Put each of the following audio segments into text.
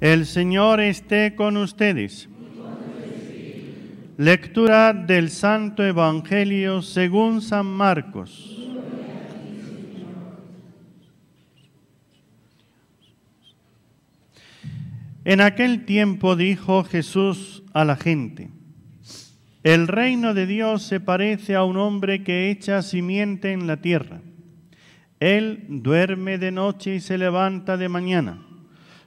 El Señor esté con ustedes. Lectura del Santo Evangelio según San Marcos. En aquel tiempo dijo Jesús a la gente, el reino de Dios se parece a un hombre que echa simiente en la tierra. Él duerme de noche y se levanta de mañana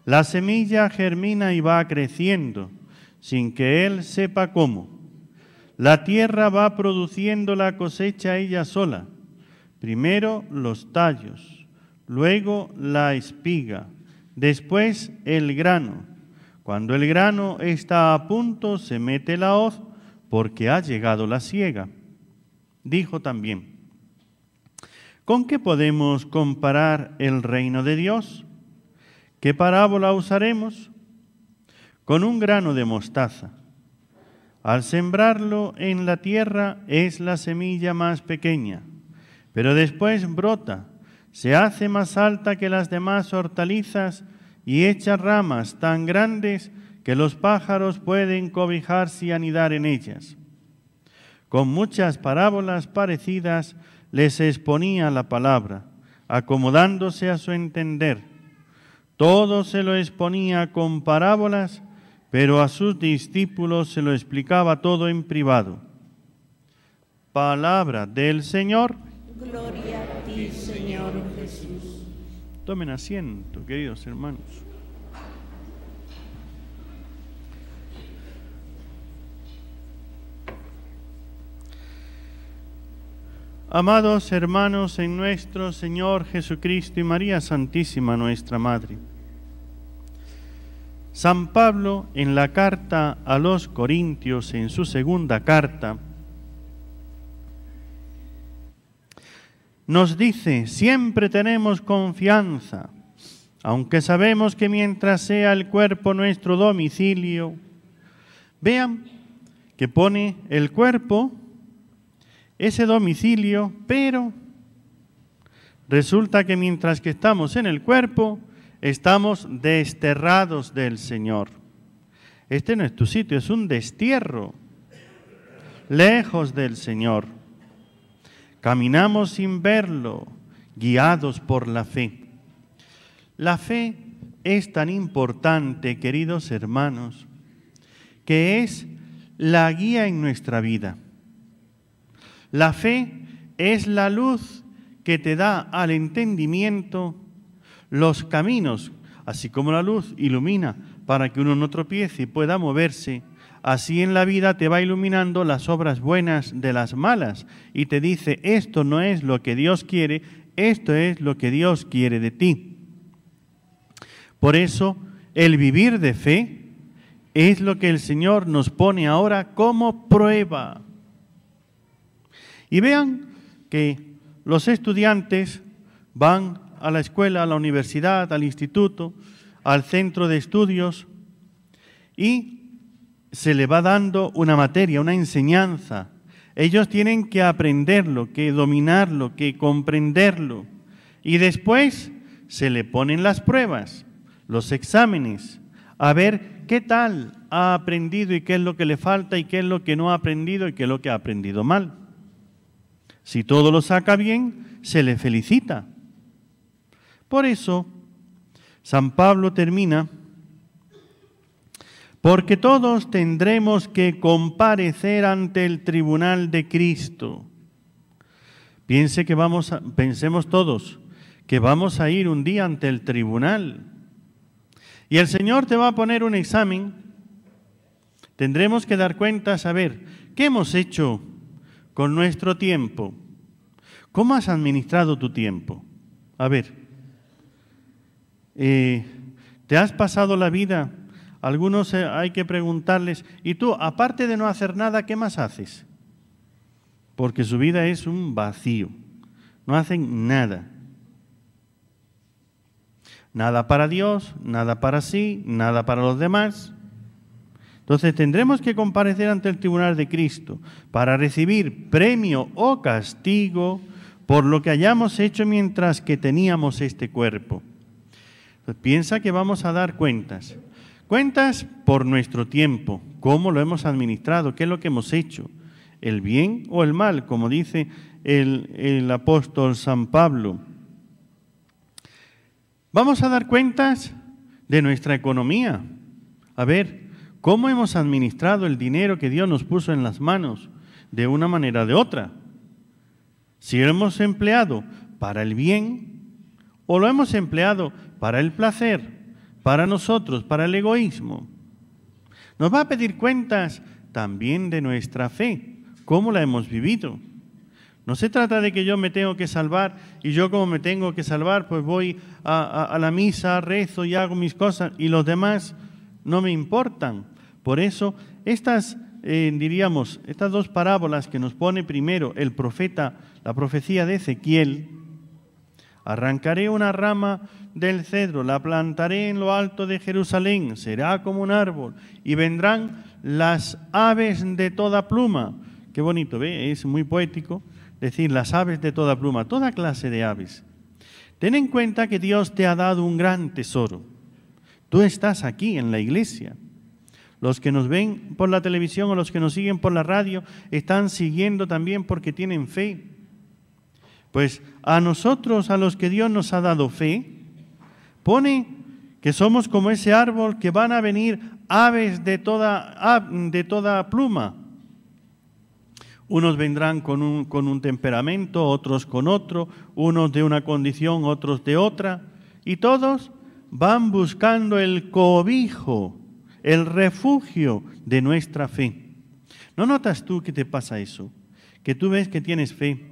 la semilla germina y va creciendo sin que él sepa cómo. La tierra va produciendo la cosecha ella sola. Primero los tallos, luego la espiga, después el grano. Cuando el grano está a punto, se mete la hoz porque ha llegado la siega. Dijo también, ¿con qué podemos comparar el reino de Dios? ¿Qué parábola usaremos? Con un grano de mostaza. Al sembrarlo en la tierra es la semilla más pequeña, pero después brota, se hace más alta que las demás hortalizas y echa ramas tan grandes que los pájaros pueden cobijarse y anidar en ellas. Con muchas parábolas parecidas les exponía la palabra, acomodándose a su entender todo se lo exponía con parábolas, pero a sus discípulos se lo explicaba todo en privado. Palabra del Señor. Gloria a ti, Señor Jesús. Tomen asiento, queridos hermanos. Amados hermanos en nuestro Señor Jesucristo y María Santísima, nuestra Madre. San Pablo en la carta a los Corintios, en su segunda carta, nos dice, siempre tenemos confianza, aunque sabemos que mientras sea el cuerpo nuestro domicilio, vean que pone el cuerpo, ese domicilio, pero resulta que mientras que estamos en el cuerpo, Estamos desterrados del Señor. Este no es tu sitio, es un destierro, lejos del Señor. Caminamos sin verlo, guiados por la fe. La fe es tan importante, queridos hermanos, que es la guía en nuestra vida. La fe es la luz que te da al entendimiento los caminos, así como la luz ilumina para que uno no tropiece y pueda moverse, así en la vida te va iluminando las obras buenas de las malas y te dice, esto no es lo que Dios quiere, esto es lo que Dios quiere de ti. Por eso, el vivir de fe es lo que el Señor nos pone ahora como prueba. Y vean que los estudiantes van a la escuela, a la universidad, al instituto, al centro de estudios y se le va dando una materia, una enseñanza. Ellos tienen que aprenderlo, que dominarlo, que comprenderlo. Y después se le ponen las pruebas, los exámenes, a ver qué tal ha aprendido y qué es lo que le falta y qué es lo que no ha aprendido y qué es lo que ha aprendido mal. Si todo lo saca bien, se le felicita. Por eso, San Pablo termina, porque todos tendremos que comparecer ante el tribunal de Cristo. Piense que vamos pensemos todos que vamos a ir un día ante el tribunal. Y el Señor te va a poner un examen. Tendremos que dar cuenta, saber qué hemos hecho con nuestro tiempo. ¿Cómo has administrado tu tiempo? A ver, te has pasado la vida. Algunos eh, hay que preguntarles, ¿y tú, aparte de no hacer nada, qué más haces? Porque su vida es un vacío. No hacen nada. Nada para Dios, nada para sí, nada para los demás. Entonces tendremos que comparecer ante el tribunal de Cristo para recibir premio o castigo por lo que hayamos hecho mientras que teníamos este cuerpo. Piensa que vamos a dar cuentas. Cuentas por nuestro tiempo, cómo lo hemos administrado, qué es lo que hemos hecho, el bien o el mal, como dice el, apóstol San Pablo. Vamos a dar cuentas de nuestra economía. A ver, ¿cómo hemos administrado el dinero que Dios nos puso en las manos de una manera o de otra? Si lo hemos empleado para el bien o lo hemos empleado para el placer, para nosotros, para el egoísmo. Nos va a pedir cuentas también de nuestra fe, cómo la hemos vivido. No se trata de que yo me tengo que salvar y yo como me tengo que salvar, pues voy a, la misa, rezo y hago mis cosas y los demás no me importan. Por eso estas eh, diríamos, estas dos parábolas que nos pone primero el profeta, la profecía de Ezequiel, Arrancaré una rama del cedro, la plantaré en lo alto de Jerusalén, será como un árbol, y vendrán las aves de toda pluma. Qué bonito, ¿ve? Es muy poético decir las aves de toda pluma, toda clase de aves. Ten en cuenta que Dios te ha dado un gran tesoro. Tú estás aquí en la iglesia. Los que nos ven por la televisión o los que nos siguen por la radio están siguiendo también porque tienen fe. Pues a nosotros, a los que Dios nos ha dado fe, pone que somos como ese árbol que van a venir aves de toda, de toda pluma. Unos vendrán con un, con un temperamento, otros con otro, unos de una condición, otros de otra, y todos van buscando el cobijo, el refugio de nuestra fe. ¿No notas tú que te pasa eso? Que tú ves que tienes fe,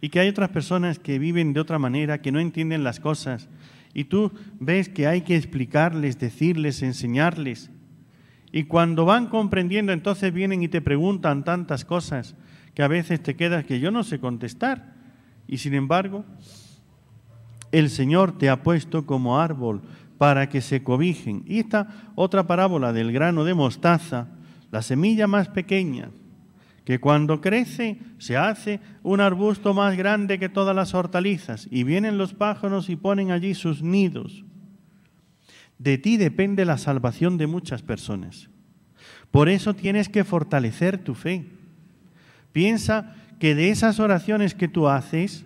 y que hay otras personas que viven de otra manera, que no entienden las cosas, y tú ves que hay que explicarles, decirles, enseñarles. Y cuando van comprendiendo, entonces vienen y te preguntan tantas cosas que a veces te quedas que yo no sé contestar. Y sin embargo, el Señor te ha puesto como árbol para que se cobijen. Y esta otra parábola del grano de mostaza, la semilla más pequeña, que cuando crece se hace un arbusto más grande que todas las hortalizas, y vienen los pájaros y ponen allí sus nidos. De ti depende la salvación de muchas personas. Por eso tienes que fortalecer tu fe. Piensa que de esas oraciones que tú haces,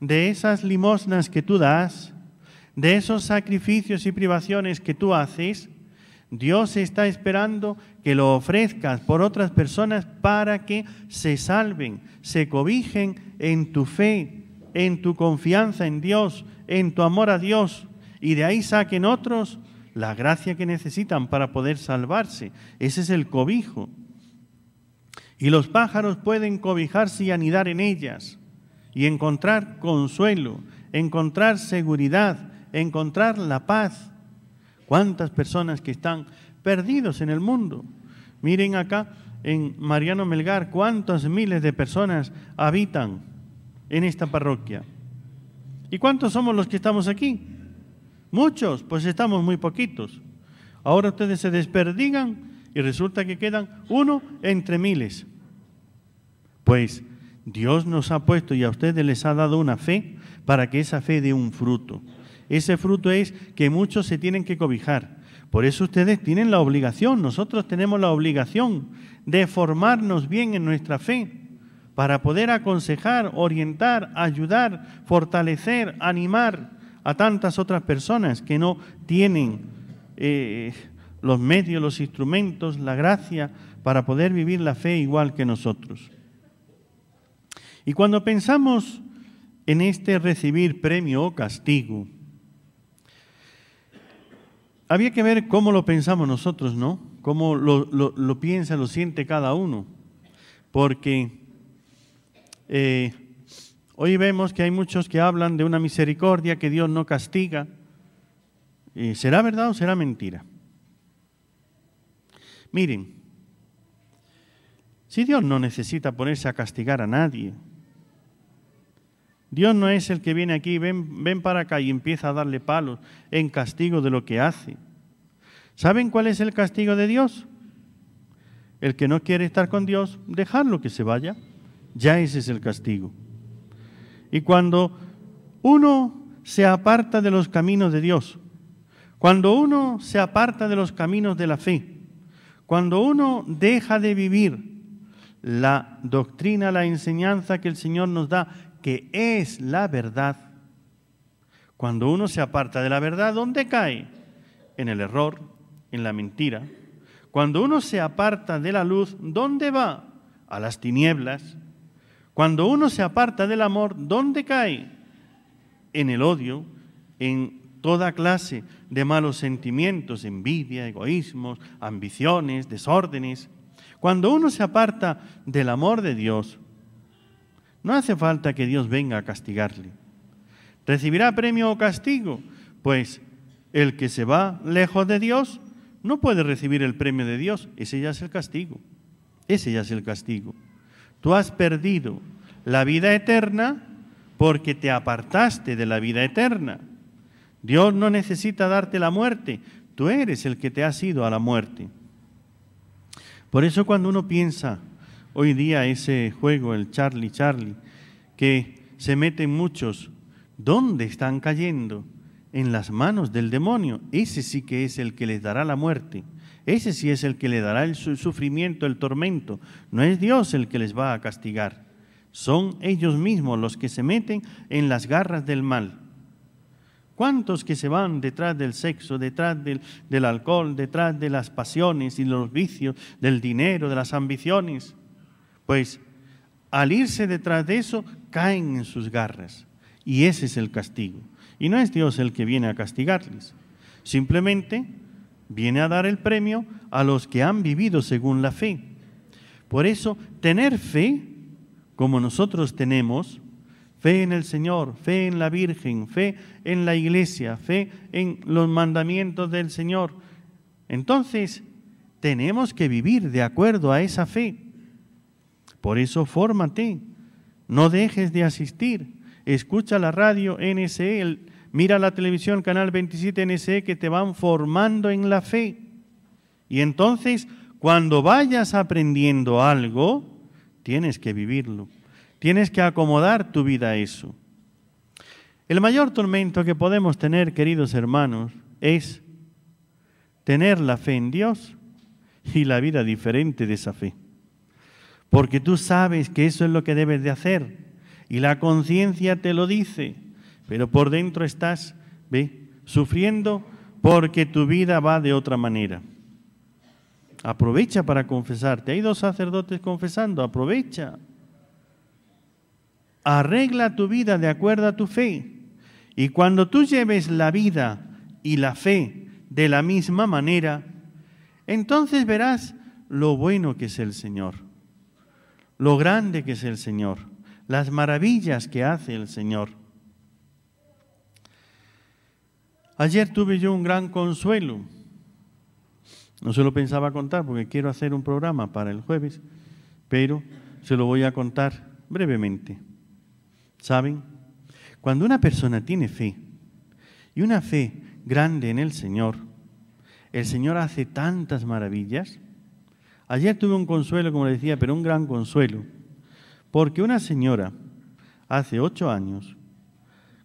de esas limosnas que tú das, de esos sacrificios y privaciones que tú haces, Dios está esperando que lo ofrezcas por otras personas para que se salven, se cobijen en tu fe, en tu confianza en Dios, en tu amor a Dios, y de ahí saquen otros la gracia que necesitan para poder salvarse. Ese es el cobijo. Y los pájaros pueden cobijarse y anidar en ellas y encontrar consuelo, encontrar seguridad, encontrar la paz ¿Cuántas personas que están perdidos en el mundo? Miren acá en Mariano Melgar cuántas miles de personas habitan en esta parroquia. ¿Y cuántos somos los que estamos aquí? Muchos, pues estamos muy poquitos. Ahora ustedes se desperdigan y resulta que quedan uno entre miles. Pues Dios nos ha puesto y a ustedes les ha dado una fe para que esa fe dé un fruto. Ese fruto es que muchos se tienen que cobijar. Por eso ustedes tienen la obligación, nosotros tenemos la obligación de formarnos bien en nuestra fe para poder aconsejar, orientar, ayudar, fortalecer, animar a tantas otras personas que no tienen eh, los medios, los instrumentos, la gracia para poder vivir la fe igual que nosotros. Y cuando pensamos en este recibir premio o castigo, había que ver cómo lo pensamos nosotros, ¿no? Cómo lo, piensa, lo siente cada uno. Porque eh, hoy vemos que hay muchos que hablan de una misericordia que Dios no castiga. Eh, ¿Será verdad o será mentira? Miren, si Dios no necesita ponerse a castigar a nadie, Dios no es el que viene aquí, ven, ven para acá y empieza a darle palos en castigo de lo que hace. ¿Saben cuál es el castigo de Dios? El que no quiere estar con Dios, dejarlo que se vaya. Ya ese es el castigo. Y cuando uno se aparta de los caminos de Dios, cuando uno se aparta de los caminos de la fe, cuando uno deja de vivir la doctrina, la enseñanza que el Señor nos da, que es la verdad. Cuando uno se aparta de la verdad, ¿dónde cae? En el error, en la mentira. Cuando uno se aparta de la luz, ¿dónde va? A las tinieblas. Cuando uno se aparta del amor, ¿dónde cae? En el odio, en toda clase de malos sentimientos, envidia, egoísmos, ambiciones, desórdenes. Cuando uno se aparta del amor de Dios, no hace falta que Dios venga a castigarle. ¿Recibirá premio o castigo? Pues el que se va lejos de Dios no puede recibir el premio de Dios. Ese ya es el castigo. Ese ya es el castigo. Tú has perdido la vida eterna porque te apartaste de la vida eterna. Dios no necesita darte la muerte. Tú eres el que te has ido a la muerte. Por eso cuando uno piensa hoy día ese juego, el Charlie Charlie, que se meten muchos. ¿Dónde están cayendo? En las manos del demonio. Ese sí que es el que les dará la muerte. Ese sí es el que le dará el sufrimiento, el tormento. No es Dios el que les va a castigar. Son ellos mismos los que se meten en las garras del mal. ¿Cuántos que se van detrás del sexo, detrás del, del alcohol, detrás de las pasiones y los vicios, del dinero, de las ambiciones? Pues al irse detrás de eso, caen en sus garras. Y ese es el castigo. Y no es Dios el que viene a castigarles. Simplemente viene a dar el premio a los que han vivido según la fe. Por eso, tener fe, como nosotros tenemos, fe en el Señor, fe en la Virgen, fe en la iglesia, fe en los mandamientos del Señor. Entonces, tenemos que vivir de acuerdo a esa fe. Por eso fórmate, no dejes de asistir, escucha la radio NSE, mira la televisión Canal 27 NSE que te van formando en la fe. Y entonces, cuando vayas aprendiendo algo, tienes que vivirlo, tienes que acomodar tu vida a eso. El mayor tormento que podemos tener, queridos hermanos, es tener la fe en Dios y la vida diferente de esa fe porque tú sabes que eso es lo que debes de hacer y la conciencia te lo dice, pero por dentro estás, ve, sufriendo porque tu vida va de otra manera. Aprovecha para confesarte. Hay dos sacerdotes confesando, aprovecha. Arregla tu vida de acuerdo a tu fe. Y cuando tú lleves la vida y la fe de la misma manera, entonces verás lo bueno que es el Señor lo grande que es el Señor, las maravillas que hace el Señor. Ayer tuve yo un gran consuelo. No se lo pensaba contar porque quiero hacer un programa para el jueves, pero se lo voy a contar brevemente. ¿Saben? Cuando una persona tiene fe, y una fe grande en el Señor, el Señor hace tantas maravillas Ayer tuve un consuelo, como le decía, pero un gran consuelo, porque una señora, hace ocho años,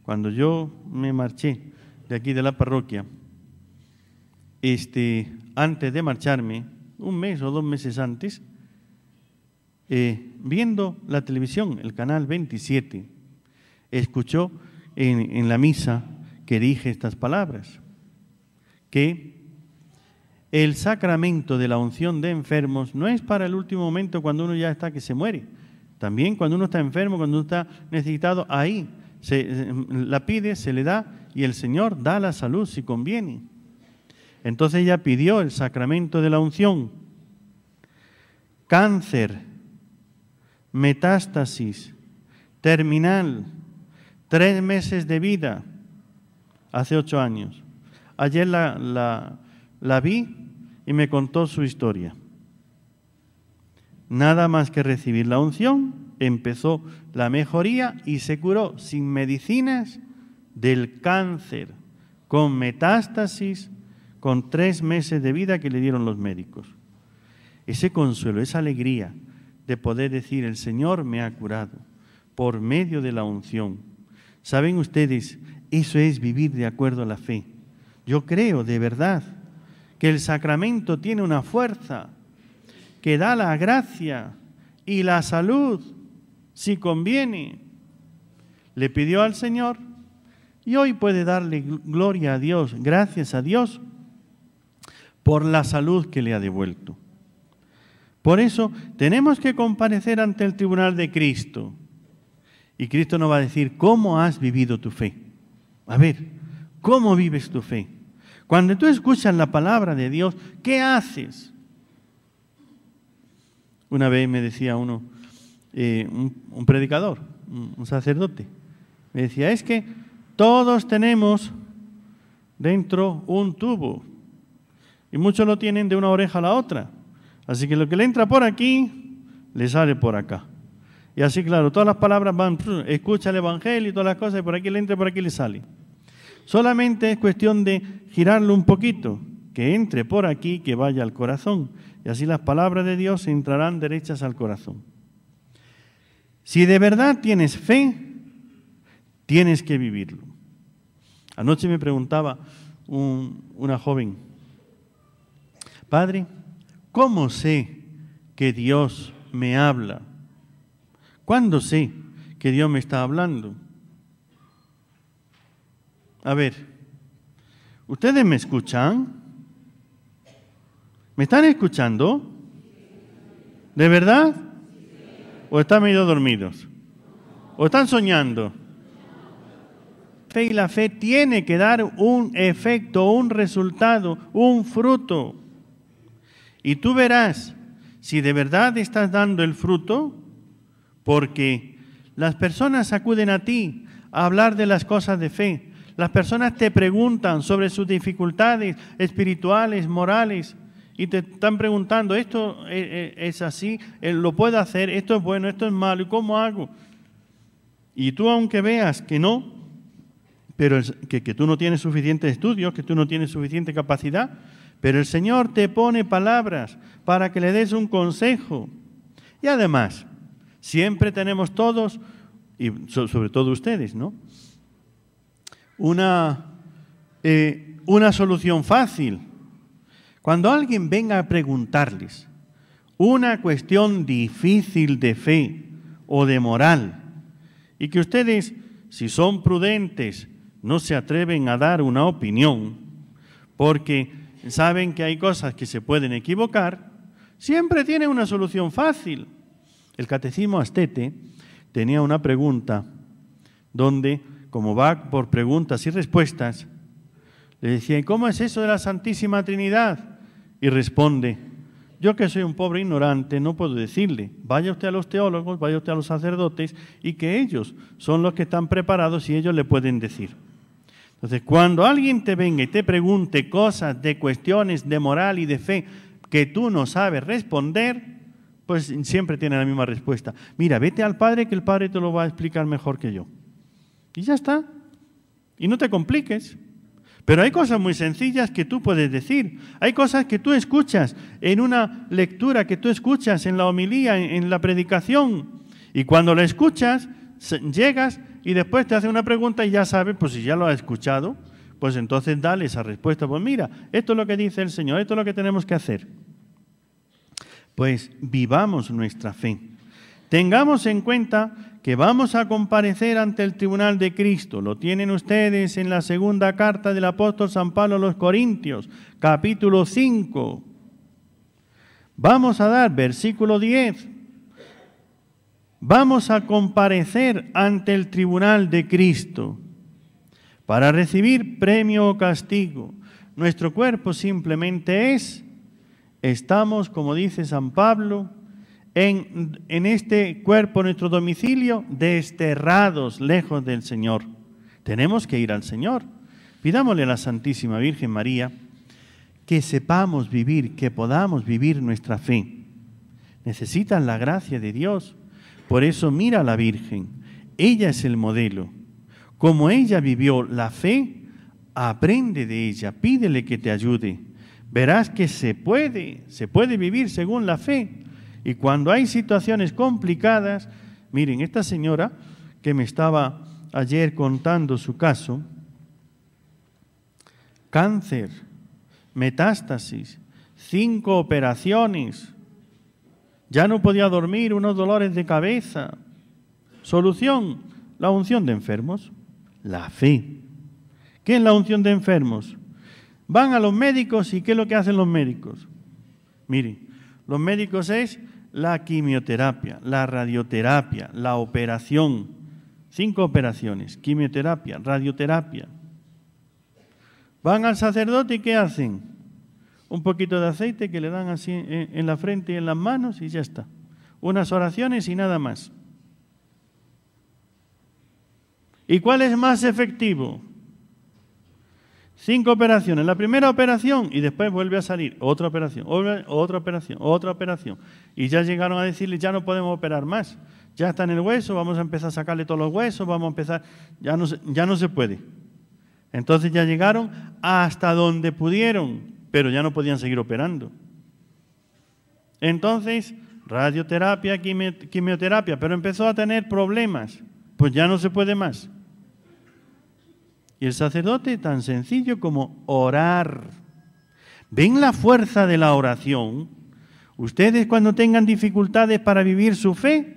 cuando yo me marché de aquí de la parroquia, este, antes de marcharme, un mes o dos meses antes, eh, viendo la televisión, el canal 27, escuchó en, en la misa que dije estas palabras, que el sacramento de la unción de enfermos no es para el último momento cuando uno ya está que se muere. También cuando uno está enfermo, cuando uno está necesitado, ahí se, eh, la pide, se le da y el Señor da la salud si conviene. Entonces ella pidió el sacramento de la unción. Cáncer, metástasis, terminal, tres meses de vida, hace ocho años. Ayer la la vi y me contó su historia. Nada más que recibir la unción, empezó la mejoría y se curó sin medicinas del cáncer, con metástasis, con tres meses de vida que le dieron los médicos. Ese consuelo, esa alegría de poder decir, el Señor me ha curado por medio de la unción. Saben ustedes, eso es vivir de acuerdo a la fe. Yo creo de verdad que el sacramento tiene una fuerza que da la gracia y la salud si conviene. Le pidió al Señor y hoy puede darle gloria a Dios, gracias a Dios por la salud que le ha devuelto. Por eso tenemos que comparecer ante el tribunal de Cristo. Y Cristo nos va a decir, ¿cómo has vivido tu fe? A ver, ¿cómo vives tu fe? Cuando tú escuchas la palabra de Dios, ¿qué haces? Una vez me decía uno, eh, un, predicador, un sacerdote, me decía, es que todos tenemos dentro un tubo y muchos lo tienen de una oreja a la otra. Así que lo que le entra por aquí, le sale por acá. Y así, claro, todas las palabras van, escucha el Evangelio y todas las cosas, y por aquí le entra, por aquí le sale. Solamente es cuestión de girarlo un poquito, que entre por aquí, que vaya al corazón. Y así las palabras de Dios entrarán derechas al corazón. Si de verdad tienes fe, tienes que vivirlo. Anoche me preguntaba una joven, Padre, ¿cómo sé que Dios me habla? ¿Cuándo sé que Dios me está hablando? A ver, ¿ustedes me escuchan? ¿Me están escuchando? ¿De verdad? ¿O están medio dormidos? ¿O están soñando? Fe y la fe tiene que dar un efecto, un resultado, un fruto. Y tú verás si de verdad estás dando el fruto, porque las personas acuden a ti a hablar de las cosas de fe, las personas te preguntan sobre sus dificultades espirituales, morales, y te están preguntando, esto e, e, es así, eh, lo puedo hacer, esto es bueno, esto es malo, cómo hago? Y tú aunque veas que no, pero que, que tú no tienes suficientes estudios, que tú no tienes suficiente capacidad, pero el Señor te pone palabras para que le des un consejo. Y además, siempre tenemos todos, y sobre todo ustedes, ¿no? una, eh, una solución fácil. Cuando alguien venga a preguntarles una cuestión difícil de fe o de moral, y que ustedes, si son prudentes, no se atreven a dar una opinión, porque saben que hay cosas que se pueden equivocar, siempre tiene una solución fácil. El catecismo astete tenía una pregunta donde como va por preguntas y respuestas, le decía, cómo es eso de la Santísima Trinidad? Y responde, yo que soy un pobre ignorante no puedo decirle, vaya usted a los teólogos, vaya usted a los sacerdotes y que ellos son los que están preparados y ellos le pueden decir. Entonces, cuando alguien te venga y te pregunte cosas de cuestiones de moral y de fe que tú no sabes responder, pues siempre tiene la misma respuesta. Mira, vete al Padre que el Padre te lo va a explicar mejor que yo. Y ya está. Y no te compliques. Pero hay cosas muy sencillas que tú puedes decir. Hay cosas que tú escuchas en una lectura, que tú escuchas en la homilía, en, la predicación. Y cuando la escuchas, llegas y después te hace una pregunta y ya sabes, pues si ya lo has escuchado, pues entonces dale esa respuesta. Pues mira, esto es lo que dice el Señor, esto es lo que tenemos que hacer. Pues vivamos nuestra fe. Tengamos en cuenta que vamos a comparecer ante el tribunal de Cristo. Lo tienen ustedes en la segunda carta del apóstol San Pablo a los Corintios, capítulo 5. Vamos a dar versículo 10. Vamos a comparecer ante el tribunal de Cristo para recibir premio o castigo. Nuestro cuerpo simplemente es, estamos, como dice San Pablo, en, este cuerpo, nuestro domicilio, desterrados lejos del Señor. Tenemos que ir al Señor. Pidámosle a la Santísima Virgen María que sepamos vivir, que podamos vivir nuestra fe. Necesitan la gracia de Dios. Por eso mira a la Virgen. Ella es el modelo. Como ella vivió la fe, aprende de ella, pídele que te ayude. Verás que se puede, se puede vivir según la fe. Y cuando hay situaciones complicadas, miren, esta señora que me estaba ayer contando su caso, cáncer, metástasis, cinco operaciones, ya no podía dormir, unos dolores de cabeza. Solución, la unción de enfermos, la fe. ¿Qué es la unción de enfermos? Van a los médicos y ¿qué es lo que hacen los médicos? Miren, los médicos es la quimioterapia, la radioterapia, la operación. Cinco operaciones, quimioterapia, radioterapia. Van al sacerdote y ¿qué hacen? Un poquito de aceite que le dan así en la frente y en las manos y ya está. Unas oraciones y nada más. ¿Y cuál es más efectivo? Cinco operaciones. La primera operación y después vuelve a salir otra operación, otra operación, otra operación. Y ya llegaron a decirle, ya no podemos operar más. Ya está en el hueso, vamos a empezar a sacarle todos los huesos, vamos a empezar, ya no, ya no se puede. Entonces ya llegaron hasta donde pudieron, pero ya no podían seguir operando. Entonces, radioterapia, quimioterapia, pero empezó a tener problemas, pues ya no se puede más. Y el sacerdote tan sencillo como orar. ¿Ven la fuerza de la oración? Ustedes cuando tengan dificultades para vivir su fe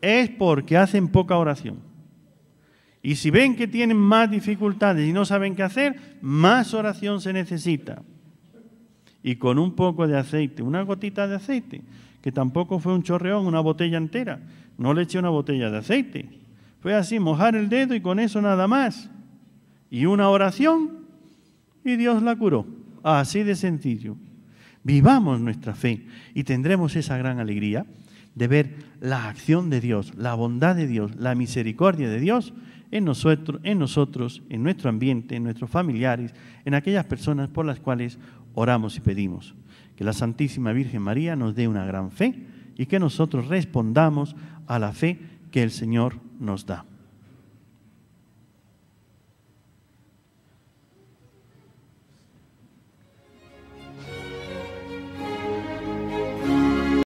es porque hacen poca oración. Y si ven que tienen más dificultades y no saben qué hacer, más oración se necesita. Y con un poco de aceite, una gotita de aceite, que tampoco fue un chorreón, una botella entera. No le eché una botella de aceite. Fue así, mojar el dedo y con eso nada más y una oración y Dios la curó. Así de sencillo. Vivamos nuestra fe y tendremos esa gran alegría de ver la acción de Dios, la bondad de Dios, la misericordia de Dios en nosotros, en nosotros, en nuestro ambiente, en nuestros familiares, en aquellas personas por las cuales oramos y pedimos. Que la Santísima Virgen María nos dé una gran fe y que nosotros respondamos a la fe que el Señor nos da.